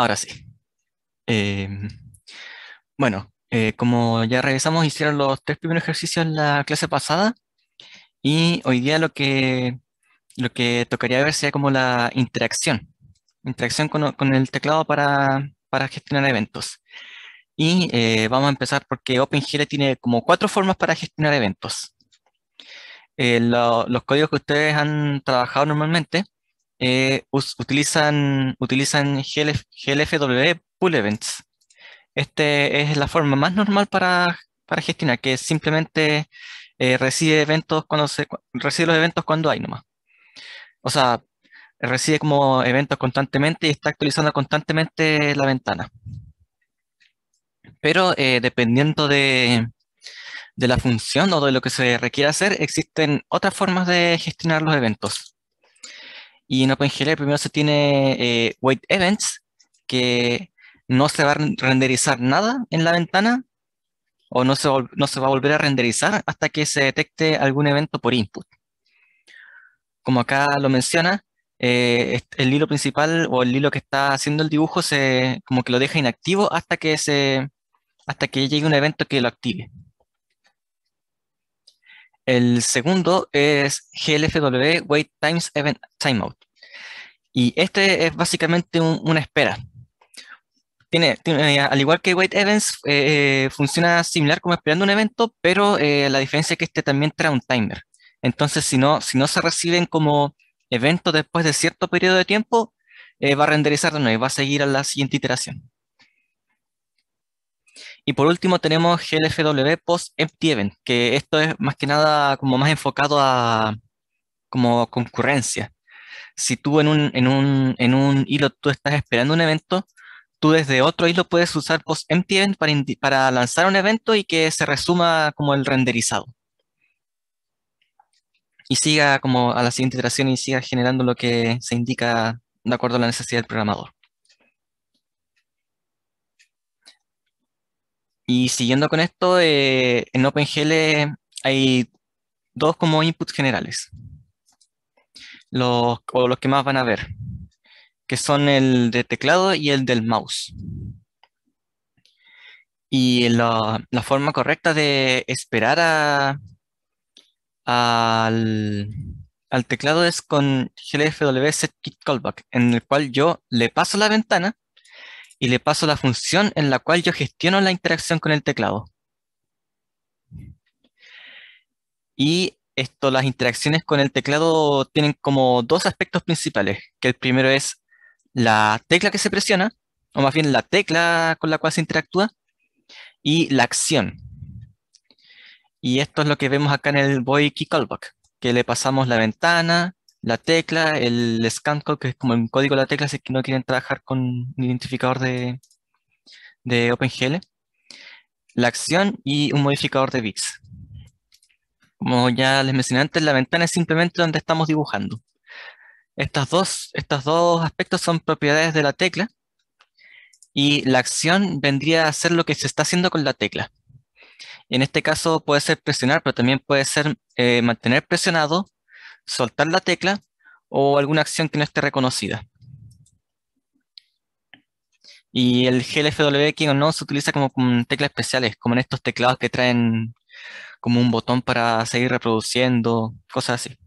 Ahora sí. Em, bueno, eh, como ya regresamos, hicieron los tres primeros ejercicios en la clase pasada y hoy día lo que, lo que tocaría ver sería como la interacción, interacción con, con el teclado para, gestionar eventos. Y eh, vamos a empezar porque OpenGL tiene como cuatro formas para gestionar eventos. Eh, los códigos que ustedes han trabajado normalmente eh, utilizan, utilizan GLFW pull Events. esta es la forma más normal para, gestionar, que simplemente eh, recibe eventos cuando se recibe los eventos cuando hay nomás. O sea, recibe como eventos constantemente y está actualizando constantemente la ventana. Pero eh, dependiendo de, de la función o de lo que se requiera hacer, existen otras formas de gestionar los eventos. Y en OpenGL primero se tiene eh, wait events, que no se va a renderizar nada en la ventana o no se, no se va a volver a renderizar hasta que se detecte algún evento por input. Como acá lo menciona, eh, el hilo principal o el hilo que está haciendo el dibujo se como que lo deja inactivo hasta que se hasta que llegue un evento que lo active. El segundo es GLFW Wait Times Event Timeout. Y este es básicamente una espera. Tiene, al igual que Wait Events, eh, eh, funciona similar como esperando un evento, pero eh, la diferencia es que este también trae un timer. Entonces, si no, si no se reciben como evento después de cierto periodo de tiempo, va a renderizar de y va a seguir a la siguiente iteración. Y por último tenemos GLFW Post Empty Event, que esto es más que nada como más enfocado a como concurrencia. Si tú en un, en un, hilo tú estás esperando un evento, tú desde otro hilo puedes usar Post Empty Event para, para lanzar un evento y que se resuma como el renderizado. Y siga como a la siguiente iteración y siga generando lo que se indica de acuerdo a la necesidad del programador. Y siguiendo con esto, en OpenGL hay dos como inputs generales, los, o los que más van a ver, que son el de teclado y el del mouse. Y la, forma correcta de esperar al, teclado es con glfw set callback, en el cual yo le paso la ventana y le paso la función en la cual yo gestiono la interacción con el teclado. Y esto, las interacciones con el teclado tienen como dos aspectos principales, que el primero es la tecla que se presiona, o más bien la tecla con la cual se interactúa, y la acción. Y esto es lo que vemos acá en el Boy Key Callback, que le pasamos la ventana, la tecla, el scan code, que es como el código de la tecla, si no quieren trabajar con un identificador de, de OpenGL, la acción y un modificador de bits. Como ya les mencioné antes, la ventana es simplemente donde estamos dibujando. Estas dos, estos dos aspectos son propiedades de la tecla y la acción vendría a ser lo que se está haciendo con la tecla. En este caso puede ser presionar, pero también puede ser eh, mantener presionado soltar la tecla o alguna acción que no esté reconocida. Y el GLFW que o no se utiliza como teclas especiales, como en estos teclados que traen como un botón para seguir reproduciendo, cosas así.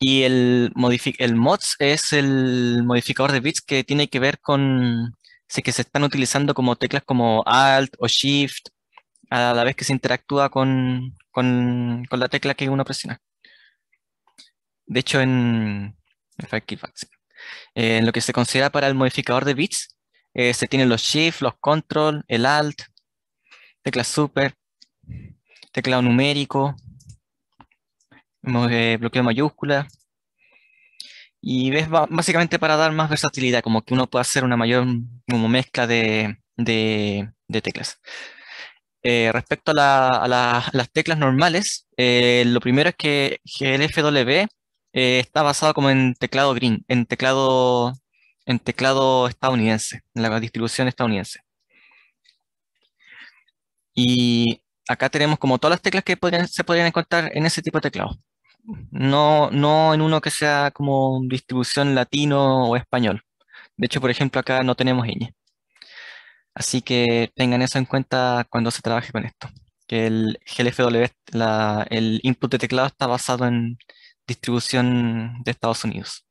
Y el, el mods es el modificador de bits que tiene que ver con si que se están utilizando como teclas como Alt o Shift a la vez que se interactúa con, con, la tecla que uno presiona. De hecho, en en eh, lo que se considera para el modificador de bits, eh, se tienen los Shift, los Control, el Alt, tecla Super, teclado numérico, eh, bloqueo mayúscula. Y ves básicamente para dar más versatilidad, como que uno pueda hacer una mayor como mezcla de, de teclas. Eh, respecto a, las teclas normales, eh, lo primero es que, GLFW eh, está basado como en teclado green, en teclado, en teclado estadounidense, en la distribución estadounidense. Y acá tenemos como todas las teclas que se podrían encontrar en ese tipo de teclado. No, no en uno que sea como distribución latino o español. De hecho, por ejemplo, acá no tenemos ñ. Así que tengan eso en cuenta cuando se trabaje con esto, que el GLFW, el input de teclado está basado en distribución de Estados Unidos.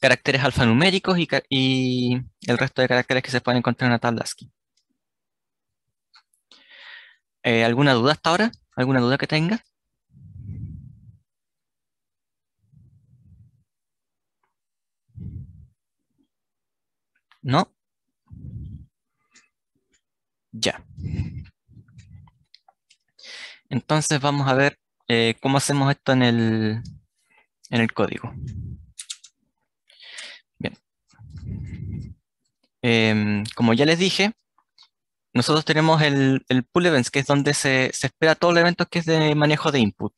Caracteres alfanuméricos y, el resto de caracteres que se pueden encontrar en la tabla ASCII. Eh, ¿Alguna duda hasta ahora? ¿Alguna duda que tenga? ¿No? Ya. Entonces vamos a ver eh, cómo hacemos esto en el, en el código. Bien. Em, como ya les dije, nosotros tenemos el, el, events, que es donde se, espera todo el evento que es de manejo de input.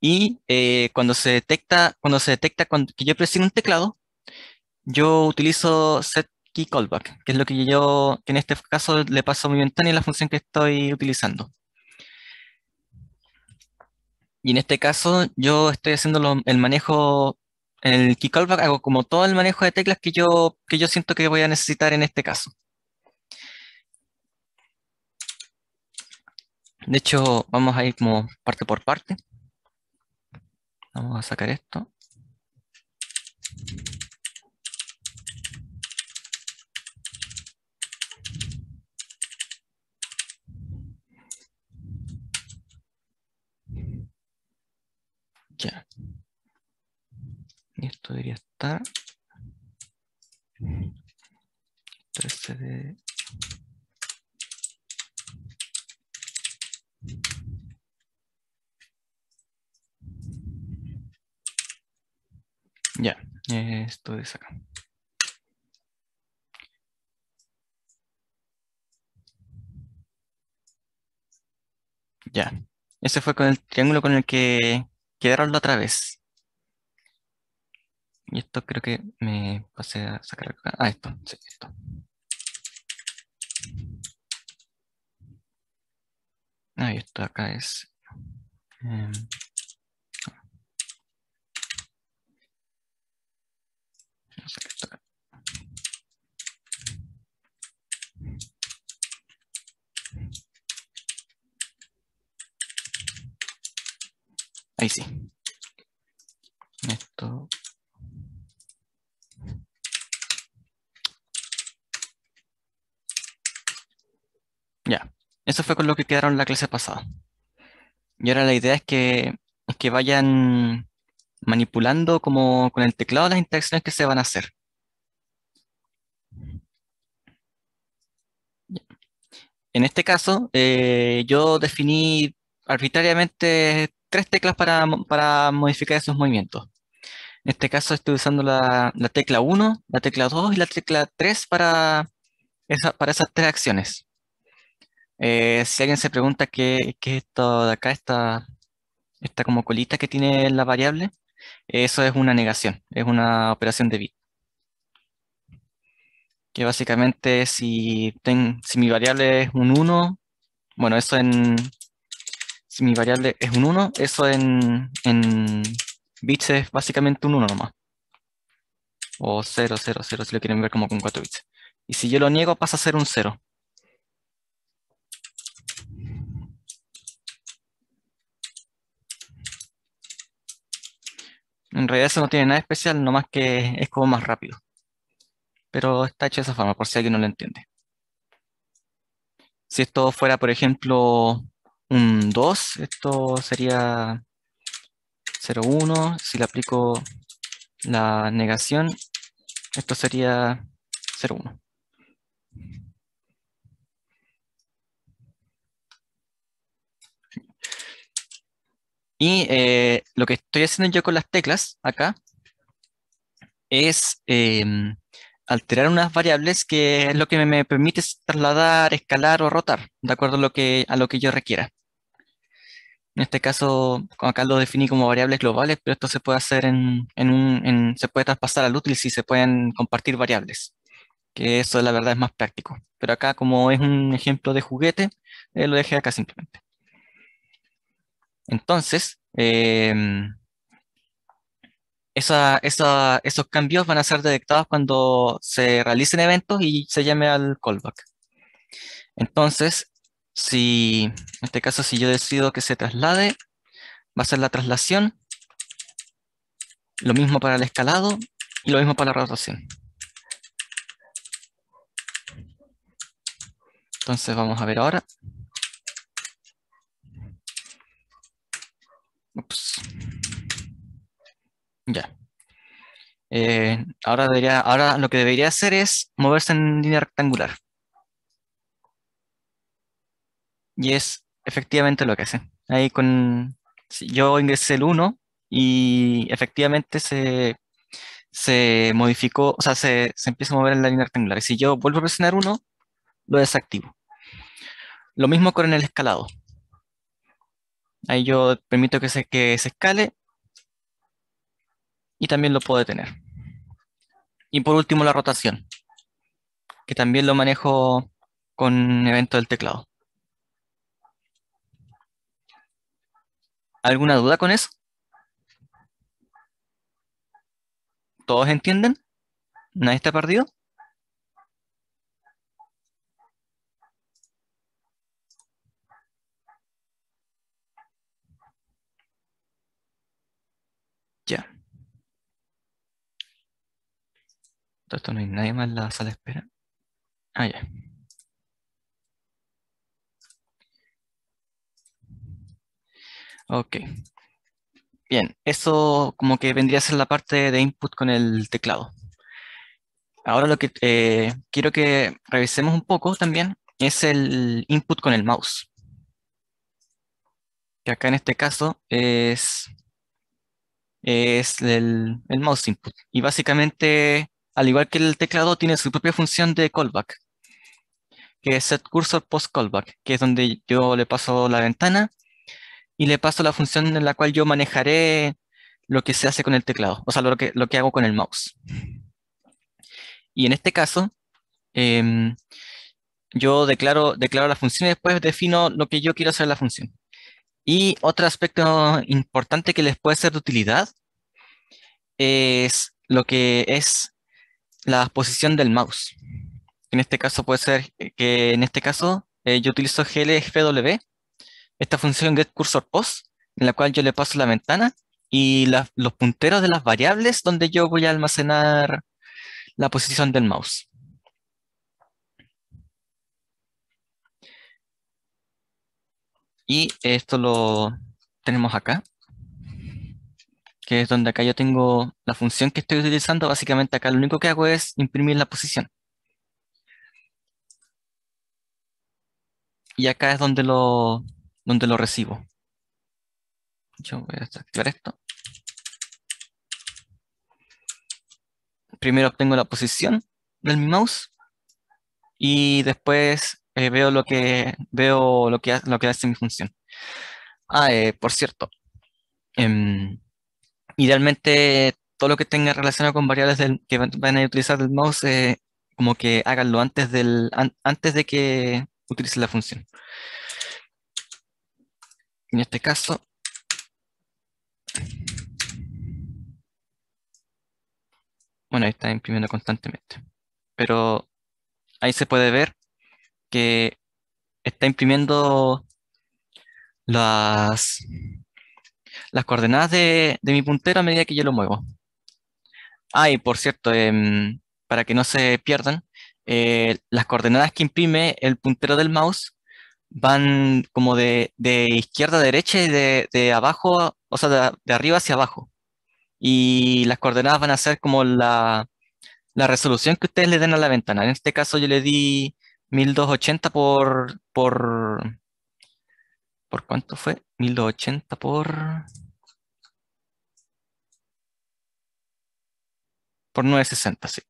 Y eh, cuando se detecta, cuando se detecta que yo presiono un teclado, yo utilizo set key callback, que es lo que yo que en este caso le paso a mi ventana y la función que estoy utilizando. Y en este caso yo estoy haciendo el manejo, en el key callback hago como todo el manejo de teclas que yo, que yo siento que voy a necesitar en este caso. De hecho, vamos a ir como parte por parte. Vamos a sacar esto. Y esto diría estar Ya, esto es acá. Ya, ese fue con el triángulo con el que quedaron la otra vez. Y esto creo que me pasé a sacar acá. Ah, esto, sí, esto. Ah, y esto acá es. Eh, esto Ahí sí. Esto Eso fue con lo que quedaron la clase pasada. Y ahora la idea es que, vayan manipulando como con el teclado las interacciones que se van a hacer. En este caso, eh, yo definí arbitrariamente tres teclas para, modificar esos movimientos. En este caso estoy usando la, tecla 1, la tecla 2 y la tecla 3 para, para esas tres acciones. Eh, si alguien se pregunta qué, es esto de acá, esta, como colita que tiene la variable, eso es una negación, es una operación de bit. Que básicamente si, si mi variable es un 1, bueno, eso en... Si mi variable es un 1, eso en, en bits es básicamente un 1 nomás. O 0, 0, 0, si lo quieren ver como con 4 bits. Y si yo lo niego pasa a ser un 0. En realidad eso no tiene nada especial, nomás que es como más rápido. Pero está hecho de esa forma, por si alguien no lo entiende. Si esto fuera, por ejemplo, un 2, esto sería 0,1. Si le aplico la negación, esto sería 0,1. Y eh, lo que estoy haciendo yo con las teclas acá es em, alterar unas variables que es lo que me permite trasladar, escalar o rotar, de acuerdo a lo que, a lo que yo requiera. En este caso, acá lo definí como variables globales, pero esto se puede hacer en, un, se puede traspasar al útil si se pueden compartir variables, que eso la verdad es más práctico. Pero acá como es un ejemplo de juguete, eh, lo dejé acá simplemente. Entonces, em, esos cambios van a ser detectados cuando se realicen eventos y se llame al callback. Entonces, si en este caso, si yo decido que se traslade, va a ser la traslación, lo mismo para el escalado y lo mismo para la rotación. Entonces vamos a ver ahora. Ya. Eh, ahora, debería, ahora lo que debería hacer es moverse en línea rectangular. Y es efectivamente lo que hace. Ahí con. Yo ingresé el 1 y efectivamente se, modificó, o sea, se, se, empieza a mover en la línea rectangular. Y si yo vuelvo a presionar 1, lo desactivo. Lo mismo con el escalado. Ahí yo permito que se, que se escale y también lo puedo detener. Y por último la rotación, que también lo manejo con evento del teclado. ¿Alguna duda con eso? ¿Todos entienden? ¿Nadie está perdido? esto no hay nadie más en la sala de espera. Ah, ya. Ok. Bien, eso como que vendría a ser la parte de input con el teclado. Ahora lo que eh, quiero que revisemos un poco también es el input con el mouse. Que acá en este caso es, es el, el mouse input. Y básicamente al igual que el teclado, tiene su propia función de callback, que es cursor post-callback, que es donde yo le paso la ventana y le paso la función en la cual yo manejaré lo que se hace con el teclado, o sea, lo que, lo que hago con el mouse. Y en este caso, em, yo declaro, declaro la función y después defino lo que yo quiero hacer en la función. Y otro aspecto importante que les puede ser de utilidad es lo que es la posición del mouse. En este caso puede ser que en este caso eh, yo utilizo glfw, esta función getCursorPost, en la cual yo le paso la ventana y los punteros de las variables donde yo voy a almacenar la posición del mouse. Y esto lo tenemos acá que es donde acá yo tengo la función que estoy utilizando, básicamente acá lo único que hago es imprimir la posición. Y acá es donde lo, donde lo recibo. Yo voy a desactivar esto. Primero obtengo la posición del mouse y después eh, veo lo que veo lo que, lo que hace mi función. Ah, eh, por cierto, em, idealmente todo lo que tenga relacionado con variables que van a utilizar el mouse, eh, como que háganlo antes, del, antes de que utilicen la función. En este caso, bueno, ahí está imprimiendo constantemente, pero ahí se puede ver que está imprimiendo las las coordenadas de, mi puntero a medida que yo lo muevo. Ah, y por cierto, em, para que no se pierdan, eh, las coordenadas que imprime el puntero del mouse van como de, izquierda a derecha y de, abajo, o sea, de, arriba hacia abajo. Y las coordenadas van a ser como la, la, resolución que ustedes le den a la ventana. En este caso yo le di 1280 por... ¿Por, ¿por cuánto fue? 1280 por... por 960, sí.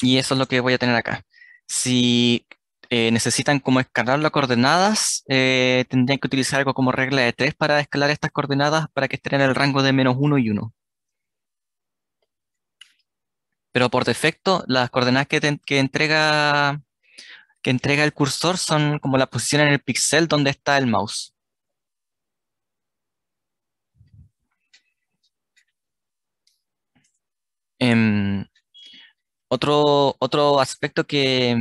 Y eso es lo que voy a tener acá. Si eh, necesitan como escalar las coordenadas, eh, tendrían que utilizar algo como regla de 3 para escalar estas coordenadas para que estén en el rango de menos 1 y 1. Pero por defecto, las coordenadas que, entrega, que entrega el cursor son como la posición en el píxel donde está el mouse. Em, otro, otro aspecto que,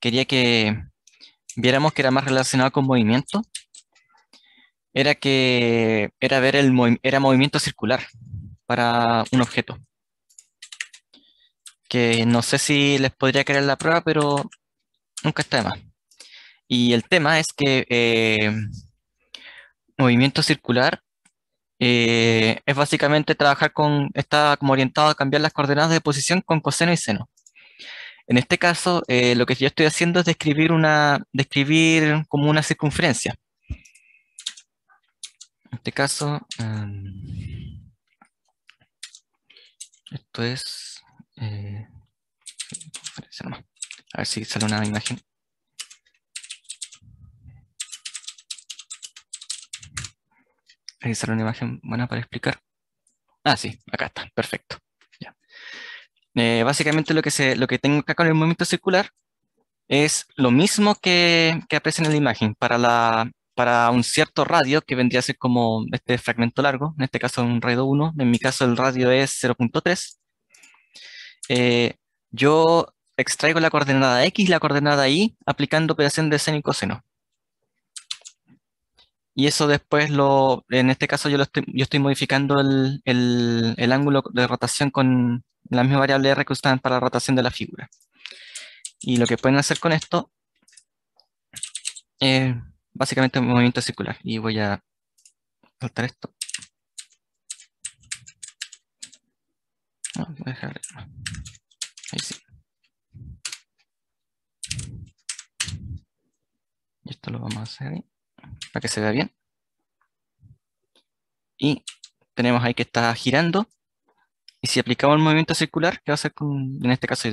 quería que viéramos que era más relacionado con movimiento era que era ver el era movimiento circular para un objeto. Que no sé si les podría crear la prueba, pero nunca está de más. Y el tema es que eh, movimiento circular eh, es básicamente trabajar con, está como orientado a cambiar las coordenadas de posición con coseno y seno. En este caso, eh, lo que yo estoy haciendo es describir, una, describir como una circunferencia. En este caso, em, esto es... Eh, a ver si sale una imagen. realizar una imagen buena para explicar. Ah, sí, acá está, perfecto. Eh, básicamente lo que, se, lo que tengo acá con el movimiento circular es lo mismo que, aparece en la imagen para, la, para un cierto radio que vendría a ser como este fragmento largo, en este caso un radio 1, en mi caso el radio es 0.3. Eh, yo extraigo la coordenada X y la coordenada Y aplicando operación de seno y coseno y eso después lo, en este caso yo, estoy, yo estoy modificando el, el, ángulo de rotación con la misma variable R que usaban para la rotación de la figura. Y lo que pueden hacer con esto es básicamente un movimiento circular. Y voy a saltar ah, esto. Ahí sí. Y esto lo vamos a hacer ahí para que se vea bien. Y tenemos ahí que está girando. Y si aplicamos el movimiento circular, que va a ser en este caso,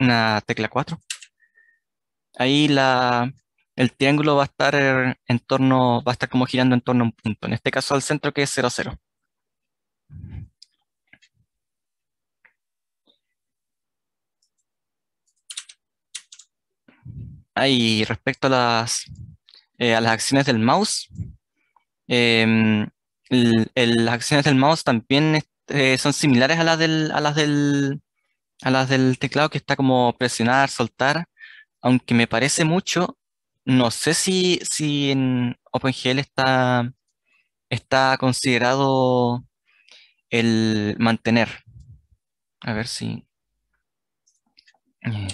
una, tecla 4. Ahí la, el triángulo va a estar en torno, va a estar como girando en torno a un punto. En este caso al centro que es 0, 0. Ahí, respecto a las eh, a las acciones del mouse. Em, las acciones del mouse también este, son similares a las, del, a, las del, a las del teclado, que está como presionar, soltar, aunque me parece mucho, no sé si, si en OpenGL está, está considerado el mantener. A ver si... Eh,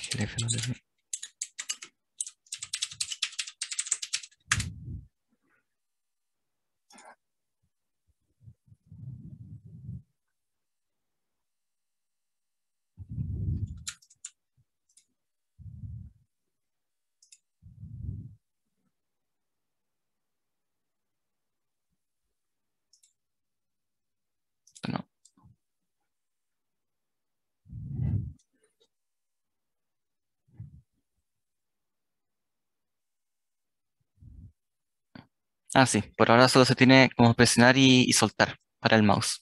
Ah, sí, por ahora solo se tiene como presionar y, soltar para el mouse.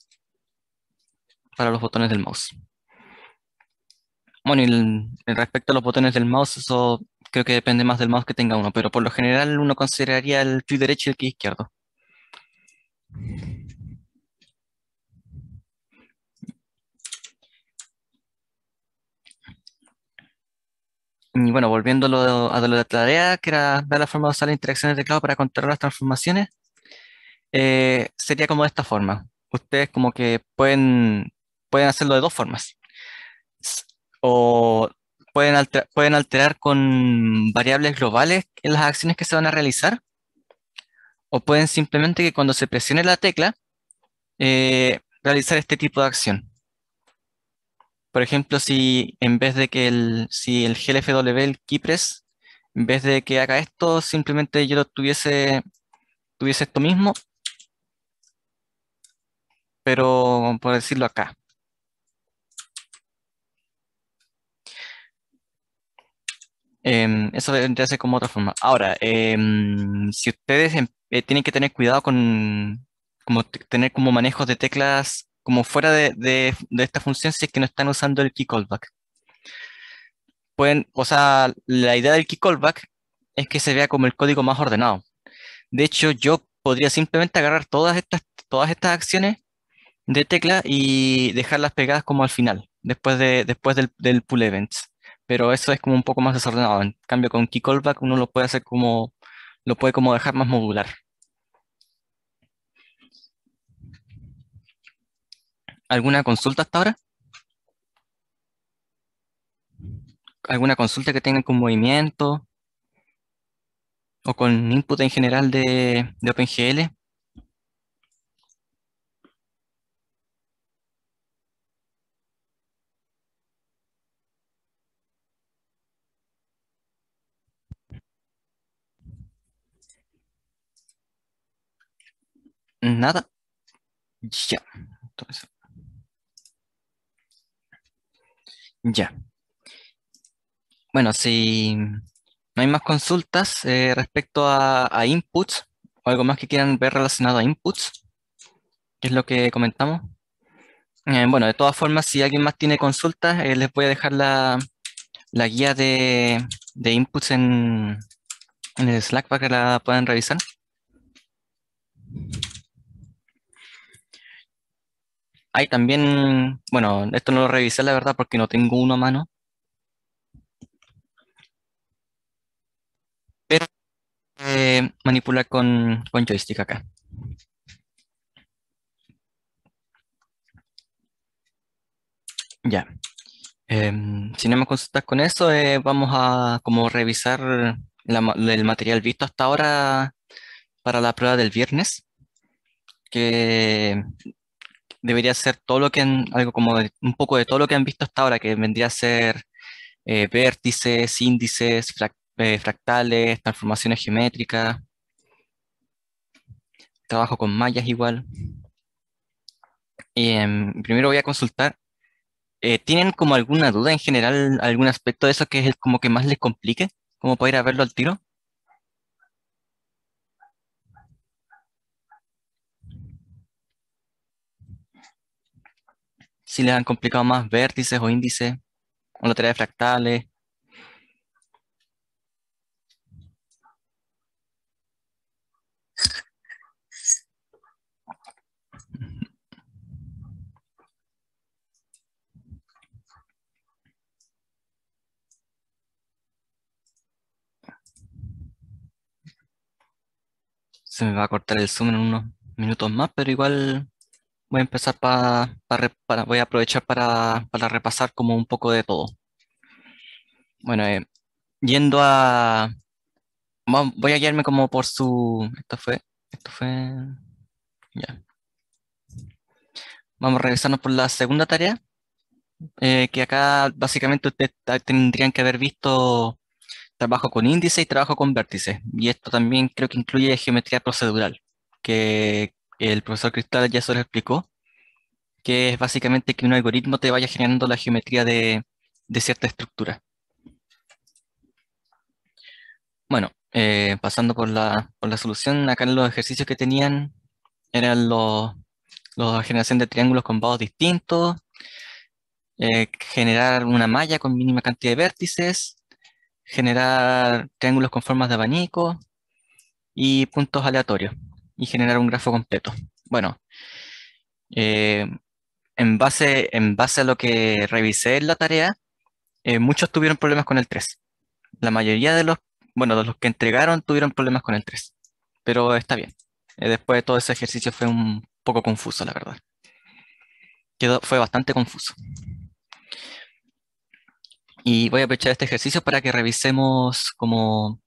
Para los botones del mouse. Bueno, y respecto a los botones del mouse, eso creo que depende más del mouse que tenga uno, pero por lo general uno consideraría el clic derecho y el clic izquierdo. Y bueno, volviendo a lo la tarea, que era ver la forma de usar la interacción de teclado para controlar las transformaciones, eh, sería como de esta forma. Ustedes como que pueden, pueden hacerlo de dos formas. O pueden, pueden alterar con variables globales en las acciones que se van a realizar. O pueden simplemente que cuando se presione la tecla, eh, realizar este tipo de acción. Por ejemplo, si en vez de que el, si el GLFW, el Keypress, en vez de que haga esto, simplemente yo lo tuviese, tuviese esto mismo, pero por decirlo acá. Em, eso vendría ser como otra forma. Ahora, em, si ustedes em, eh, tienen que tener cuidado con tener como manejos de teclas como fuera de, esta función si es que no están usando el key callback. Pueden, o sea, la idea del key callback es que se vea como el código más ordenado. De hecho, yo podría simplemente agarrar todas estas, todas estas acciones de tecla y dejarlas pegadas como al final, después, después del, del pull events. Pero eso es como un poco más desordenado. En cambio, con key callback uno lo puede hacer como, lo puede como dejar más modular. ¿Alguna consulta hasta ahora? ¿Alguna consulta que tengan con movimiento? ¿O con input en general de, OpenGL? Nada. Ya. Ya. Bueno, si no hay más consultas eh, respecto a, inputs o algo más que quieran ver relacionado a inputs, que es lo que comentamos. Eh, bueno, de todas formas, si alguien más tiene consultas, eh, les voy a dejar la, guía de, inputs en, en el Slack para que la puedan revisar. Hay también, bueno, esto no lo revisé la verdad porque no tengo uno a mano. Pero eh, manipular con, con joystick acá. Ya. Em, si no me consultas con eso, eh, vamos a como revisar el material visto hasta ahora para la prueba del viernes, que debería ser todo lo que han, algo como un poco de todo lo que han visto hasta ahora, que vendría a ser eh, vértices, índices, eh, fractales, transformaciones geométricas. Trabajo con mallas igual. Em, primero voy a consultar. Eh, ¿Tienen como alguna duda en general, algún aspecto de eso que es como que más les complique? Como para a verlo al tiro. si les han complicado más vértices o índices, o la de fractales. Se me va a cortar el zoom en unos minutos más, pero igual voy a empezar para, para, voy a aprovechar para, para, repasar como un poco de todo. Bueno, eh, yendo a, voy a guiarme como por su, esto fue, esto fue, ya. Vamos a regresarnos por la segunda tarea, eh, que acá básicamente ustedes tendrían que haber visto trabajo con índice y trabajo con vértices. Y esto también creo que incluye geometría procedural, que el profesor Cristal ya se lo explicó, que es básicamente que un algoritmo te vaya generando la geometría de, cierta estructura. Bueno, eh, pasando por la, solución, acá los ejercicios que tenían eran la generación de triángulos con vados distintos, eh, generar una malla con mínima cantidad de vértices, generar triángulos con formas de abanico y puntos aleatorios y generar un grafo completo. Bueno, eh, en, base, en base a lo que revisé en la tarea, eh, muchos tuvieron problemas con el 3. La mayoría de los, bueno, de los que entregaron tuvieron problemas con el 3, pero está bien. Eh, después de todo ese ejercicio fue un poco confuso, la verdad. Quedó, fue bastante confuso. Y voy a aprovechar este ejercicio para que revisemos como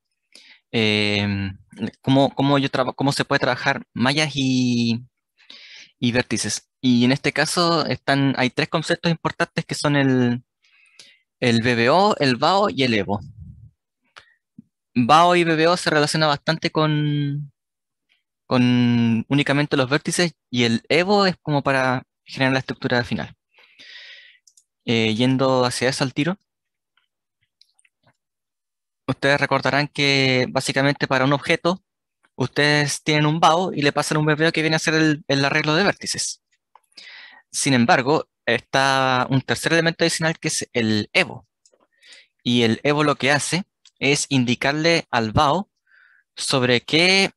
Em, cómo, cómo, yo cómo se puede trabajar mallas y, vértices. Y en este caso están, hay tres conceptos importantes que son el, el BBO, el BAO y el EVO. BAO y BBO se relaciona bastante con, con únicamente los vértices y el EVO es como para generar la estructura final. Eh, yendo hacia eso al tiro, ustedes recordarán que básicamente para un objeto, ustedes tienen un BAO y le pasan un verbo que viene a ser el, arreglo de vértices. Sin embargo, está un tercer elemento adicional que es el Evo. Y el Evo lo que hace es indicarle al BAO sobre qué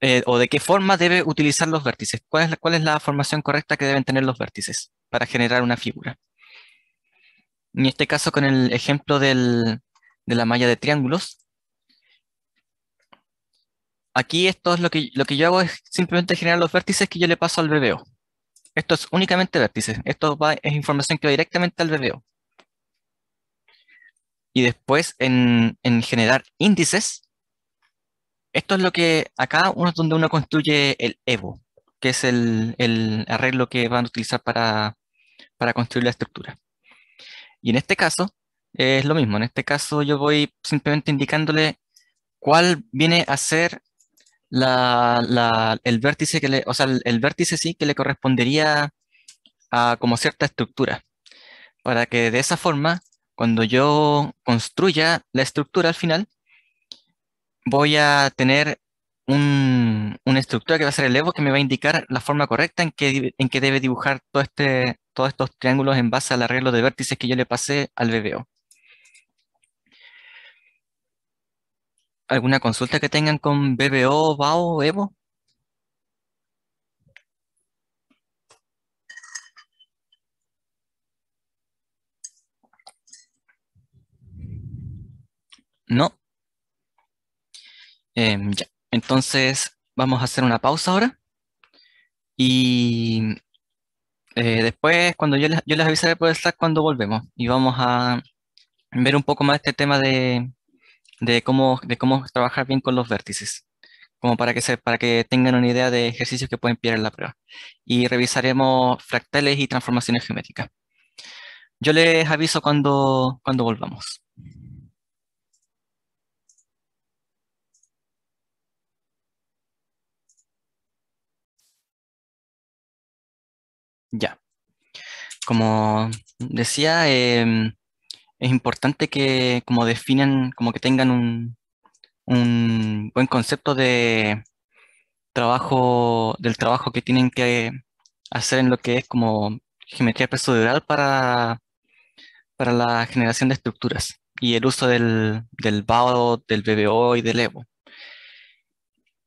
eh, o de qué forma debe utilizar los vértices, cuál es, la, cuál es la formación correcta que deben tener los vértices para generar una figura. En este caso, con el ejemplo del, de la malla de triángulos. Aquí esto es lo que, lo que yo hago es simplemente generar los vértices que yo le paso al BBO. Esto es únicamente vértices. Esto es información que va directamente al BBO. Y después en, en generar índices, esto es lo que acá uno es donde uno construye el Evo, que es el, arreglo que van a utilizar para construir la estructura. Y en este caso, es lo mismo. En este caso yo voy simplemente indicándole cuál viene a ser el vértice que le, o sea, el, vértice sí que le correspondería a como cierta estructura. Para que de esa forma, cuando yo construya la estructura al final, voy a tener una estructura que va a ser el Evo que me va a indicar la forma correcta en que, en que debe dibujar todo este, todos estos triángulos en base al arreglo de vértices que yo le pasé al BBO. ¿Alguna consulta que tengan con BBO, BAO, EVO? No. Em, ya. Entonces vamos a hacer una pausa ahora. Y eh, después, cuando yo les, yo les avisaré por Slack cuando volvemos. Y vamos a ver un poco más este tema de, de cómo, de cómo trabajar bien con los vértices, como para que, se, para que tengan una idea de ejercicios que pueden pillar en la prueba. Y revisaremos fractales y transformaciones geométricas. Yo les aviso cuando, cuando volvamos. Ya. Como decía, em, es importante que como definan, como que tengan un, buen concepto de trabajo, del trabajo que tienen que hacer en lo que es como geometría procedural para, para la generación de estructuras y el uso del, del BAO, del BBO y del EVO.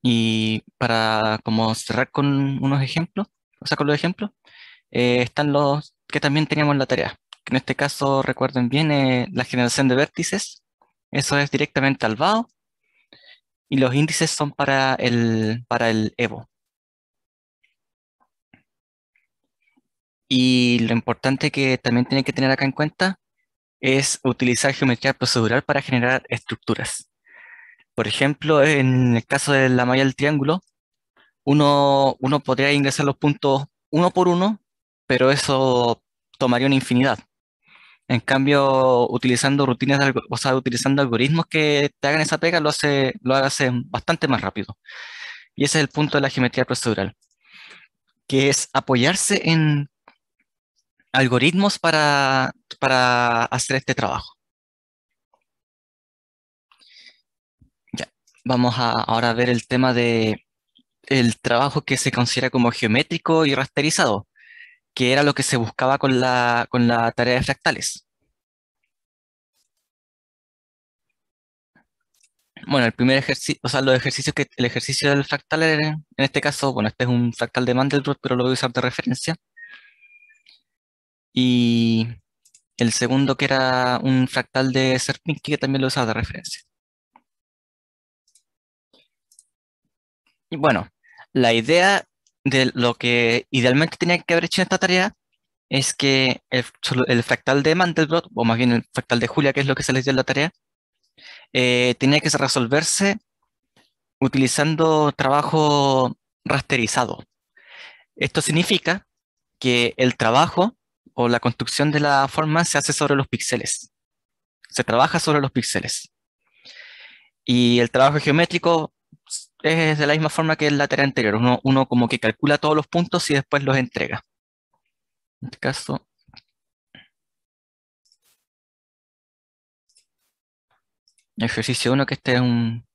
Y para como cerrar con unos ejemplos, o sea, con los ejemplos, eh, están los que también teníamos en la tarea, que en este caso recuerden bien eh, la generación de vértices, eso es directamente al VAO, y los índices son para el, para el Evo. Y lo importante que también tienen que tener acá en cuenta es utilizar geometría procedural para generar estructuras. Por ejemplo, en el caso de la malla del triángulo, uno podría ingresar los puntos uno por uno, pero eso tomaría una infinidad. En cambio, utilizando rutinas, utilizando algoritmos que te hagan esa pega, lo hace, lo hace bastante más rápido. Y ese es el punto de la geometría procedural, que es apoyarse en algoritmos para, para hacer este trabajo. Ya, vamos ahora a ver el tema de el trabajo que se considera como geométrico y rasterizado que era lo que se buscaba con la, tarea de fractales. Bueno, el primer ejercicio, o sea, los ejercicios que, el ejercicio del fractal, en este caso, bueno, este es un fractal de Mandelbrot, pero lo voy a usar de referencia. Y el segundo que era un fractal de Sierpinski, que también lo usaba de referencia. Y bueno, la idea de lo que idealmente tenía que haber hecho en esta tarea es que el, el fractal de Mandelbrot, o más bien el fractal de Julia, que es lo que se le dio en la tarea, eh, tenía que resolverse utilizando trabajo rasterizado. Esto significa que el trabajo o la construcción de la forma se hace sobre los píxeles. Se trabaja sobre los píxeles. Y el trabajo geométrico es de la misma forma que el la tarea anterior. Uno, uno como que calcula todos los puntos y después los entrega. En este caso, Ejercicio 1, que este es un...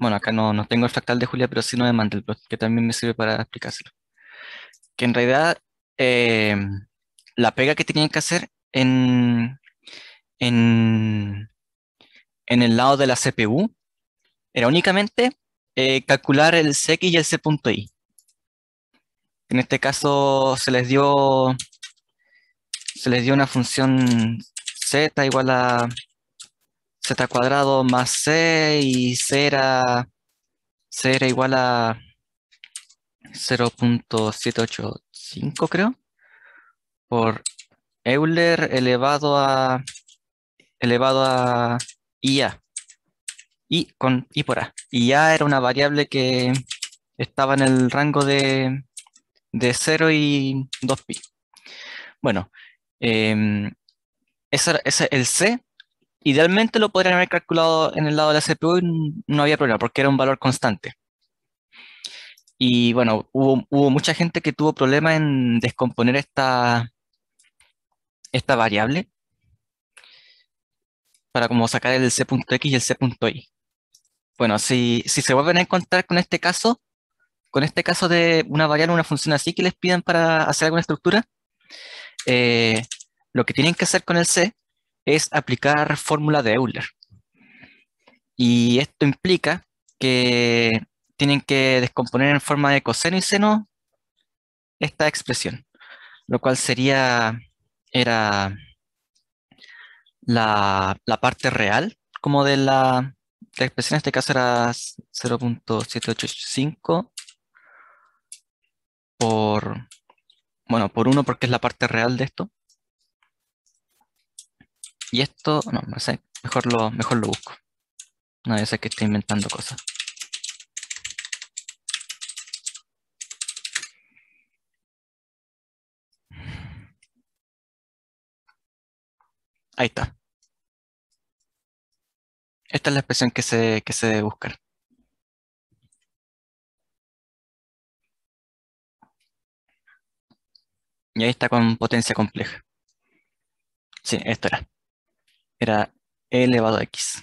Bueno, acá no, no tengo el fractal de Julia, pero sí no de Mandelbrot, que también me sirve para explicárselo. Que en realidad eh, la pega que tenían que hacer en, en, en el lado de la CPU era únicamente eh, calcular el CX y el C.I. En este caso se les dio se les dio una función z igual a z cuadrado más c y c era, c era igual a 0.785 creo por Euler elevado a elevado a IA y, con, y por A. Y ya era una variable que estaba en el rango de, de 0 y 2pi. Bueno, em, ese, el C idealmente lo podrían haber calculado en el lado de la CPU y no había problema porque era un valor constante. Y bueno, hubo, mucha gente que tuvo problema en descomponer esta, esta variable para como sacar el c.x y el c.y. Bueno, si, se vuelven a encontrar con este caso, con este caso de una variable, una función así que les piden para hacer alguna estructura, eh, lo que tienen que hacer con el C es aplicar fórmula de Euler. Y esto implica que tienen que descomponer en forma de coseno y seno esta expresión, lo cual sería era la, la parte real como de la, la expresión en este caso era 0.785 por, bueno, por 1 porque es la parte real de esto. Y esto, no, no sé, mejor lo, mejor lo busco. No ya sé que estoy inventando cosas. Ahí está. Esta es la expresión que se, que se debe buscar. Y ahí está con potencia compleja. Sí, esto era. Era e elevado a x.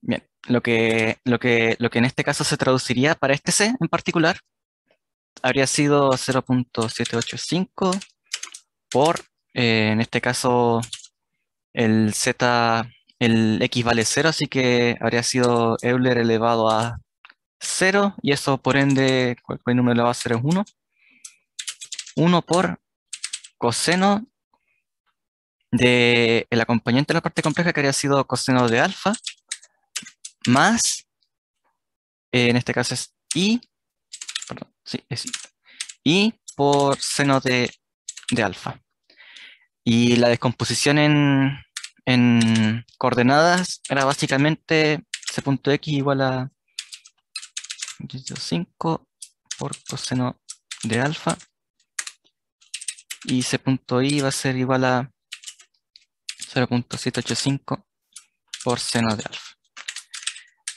Bien, lo que, lo, lo que en este caso se traduciría para este c en particular habría sido 0.785 por, eh, en este caso, el z el x vale 0, así que habría sido Euler elevado a 0, y eso por ende, cualquier número elevado a 0 es 1. 1 por coseno de el acompañante de la parte compleja que habría sido coseno de alfa, más, eh, en este caso es i, perdón, sí, es i, y por seno de alfa. Y la descomposición en, en coordenadas era básicamente ese punto x igual a 5 por coseno de alfa y ese punto y va a ser igual a 0.785 por seno de alfa.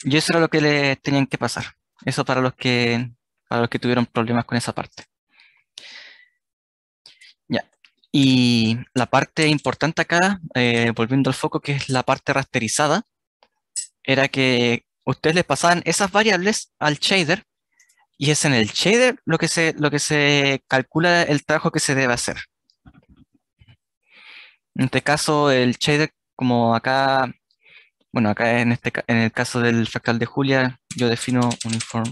Y eso era lo que le tenían que pasar. Eso para los que, para los que tuvieron problemas con esa parte. Y la parte importante acá, eh, volviendo al foco, que es la parte rasterizada, era que ustedes le pasaban esas variables al shader y es en el shader lo que se, lo que se calcula el trabajo que se debe hacer. En este caso, el shader, como acá, bueno, acá en, este, en el caso del fractal de Julia, yo defino uniform,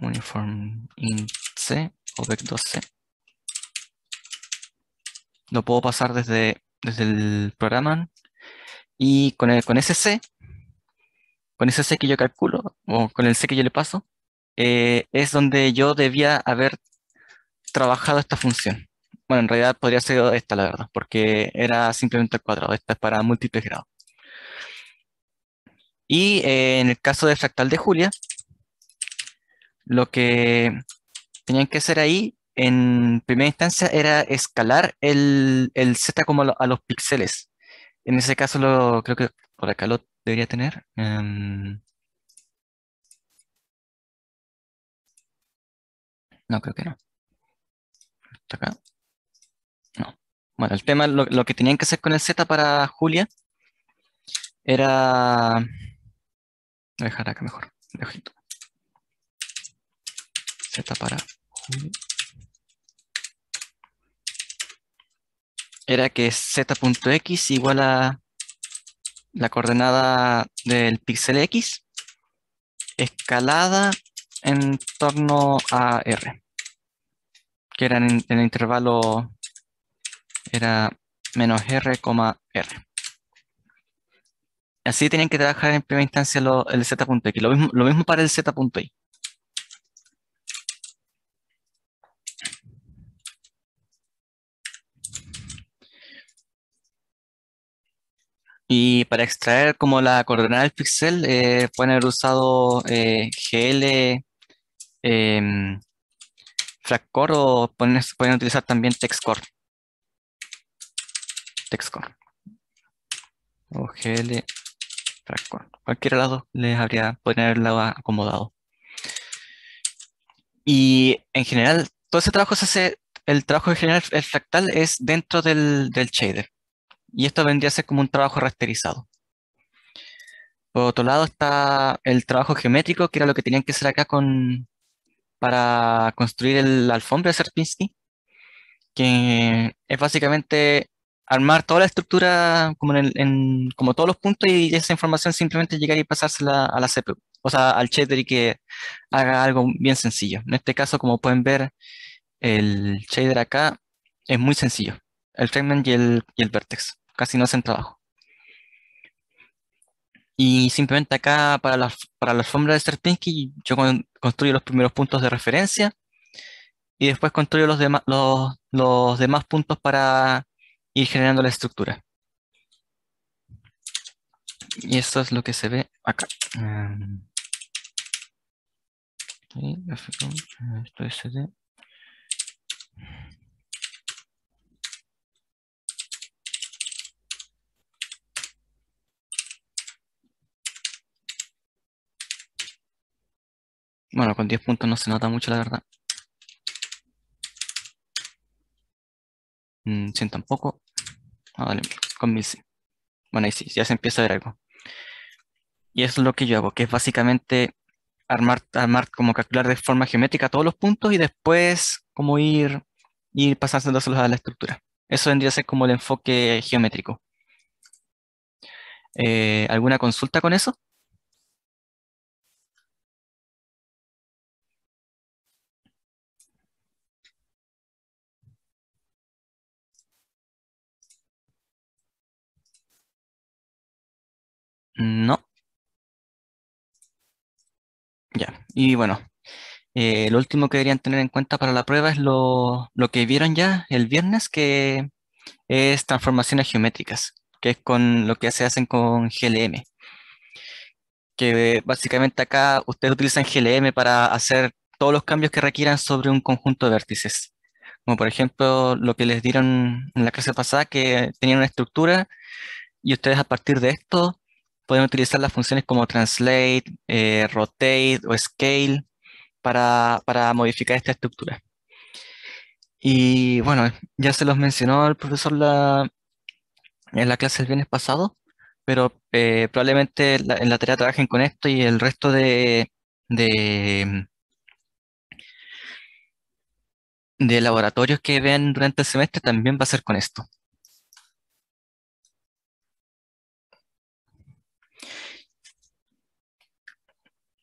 uniform in C o 2 c lo puedo pasar desde, desde el programa y con, el, con ese C, con ese C que yo calculo, o con el C que yo le paso, eh, es donde yo debía haber trabajado esta función. Bueno, en realidad podría ser esta, la verdad, porque era simplemente el cuadrado. Esta es para múltiples grados. Y eh, en el caso de fractal de Julia, lo que tenían que hacer ahí en primera instancia era escalar el, Z como a los píxeles. En ese caso lo creo que por acá lo debería tener. Em, no, creo que no. acá. No. Bueno, el tema, lo, que tenían que hacer con el Z para Julia era... dejar acá mejor, Dejito. Z para Julia. era que z.x igual a la coordenada del píxel x escalada en torno a r, que era en, el intervalo era menos r, r. Así tenían que trabajar en primera instancia el z.x. Lo mismo, lo mismo para el z.y. Y para extraer como la coordenada del pixel, eh, pueden haber usado GL eh, em, o pueden, utilizar también Textcore. Textcore. O GL Fractal. Cualquier lado les habría, acomodado. Y en general, todo ese trabajo se hace, el trabajo en general, el fractal es dentro del shader. Y esto vendría a ser como un trabajo rasterizado. Por otro lado está el trabajo geométrico, que era lo que tenían que hacer acá con, para construir el, alfombre alfombra de Sierpinski, que es básicamente armar toda la estructura como, en, como todos los puntos y esa información simplemente llegar y pasársela a la CPU, o sea, al shader y que haga algo bien sencillo. En este caso, como pueden ver, el shader acá es muy sencillo, el fragment y el, y el vertex casi no hacen trabajo. Y simplemente acá para la, para la alfombra de Sterpinski yo construyo los primeros puntos de referencia y después construyo los, demás los, demás puntos para ir generando la estructura. Y esto es lo que se ve acá. Em, Bueno, con 10 puntos no se nota mucho, la verdad. Siento mm, tampoco. poco. Ah, con 1000 Bueno, ahí sí, ya se empieza a ver algo. Y eso es lo que yo hago, que es básicamente armar, armar como calcular de forma geométrica todos los puntos y después como ir, ir pasándolos a la estructura. Eso vendría a ser como el enfoque geométrico. Eh, ¿Alguna consulta con eso? No. Ya, y bueno, eh, lo último que deberían tener en cuenta para la prueba es lo, que vieron ya el viernes, que es transformaciones geométricas, que es con lo que se hacen con GLM. Que básicamente acá ustedes utilizan GLM para hacer todos los cambios que requieran sobre un conjunto de vértices. Como por ejemplo lo que les dieron en la clase pasada, que tenían una estructura y ustedes a partir de esto pueden utilizar las funciones como translate, eh, rotate o scale para, modificar esta estructura. Y bueno, ya se los mencionó el profesor en la clase el viernes pasado, pero eh, probablemente en la tarea trabajen con esto y el resto de, laboratorios que ven durante el semestre también va a ser con esto.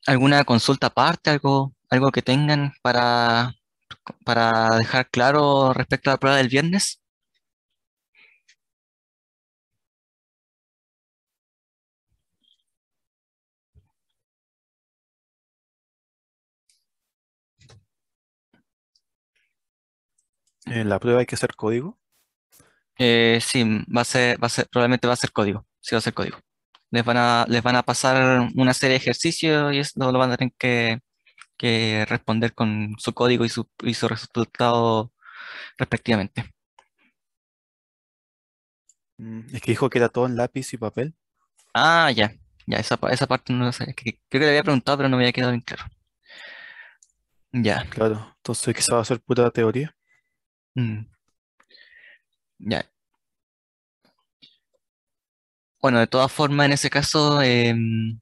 alguna consulta aparte, algo, algo que tengan para, para dejar claro respecto a la prueba del viernes. Eh, ¿La prueba hay que hacer código? Eh, sí, va a ser, va a ser, probablemente va a ser código. Sí, va a ser código les van a, les van a pasar una serie de ejercicios y no lo van a tener que, responder con su código y su, y su resultado respectivamente. Mm, es que dijo que era todo en lápiz y papel. Ah, ya. Ya, esa, parte no lo sabía. Creo que le había preguntado, pero no me había quedado bien claro. Ya. Claro, entonces quizá va a ser pura teoría. Mm. Ya. Bueno, de todas formas, en ese caso, em,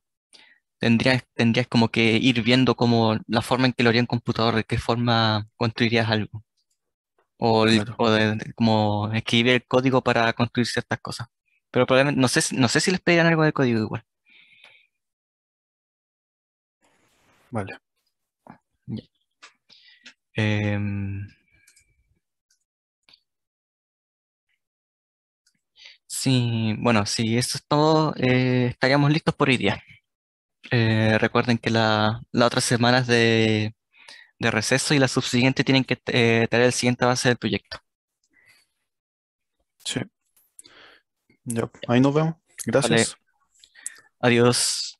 tendrías, como que ir viendo como la forma en que lo haría en computador, de qué forma construirías algo. O, como escribir el código para construir ciertas cosas. Pero probablemente, no sé, no sé si les pedirán algo de código igual. Vale. Sí, bueno, si eso es todo. Eh, estaríamos listos por hoy día. Eh, recuerden que las la otras semanas de, de, receso y la subsiguiente tienen que eh, tener el siguiente base del proyecto. Sí. ahí nos vemos. Gracias. Adiós.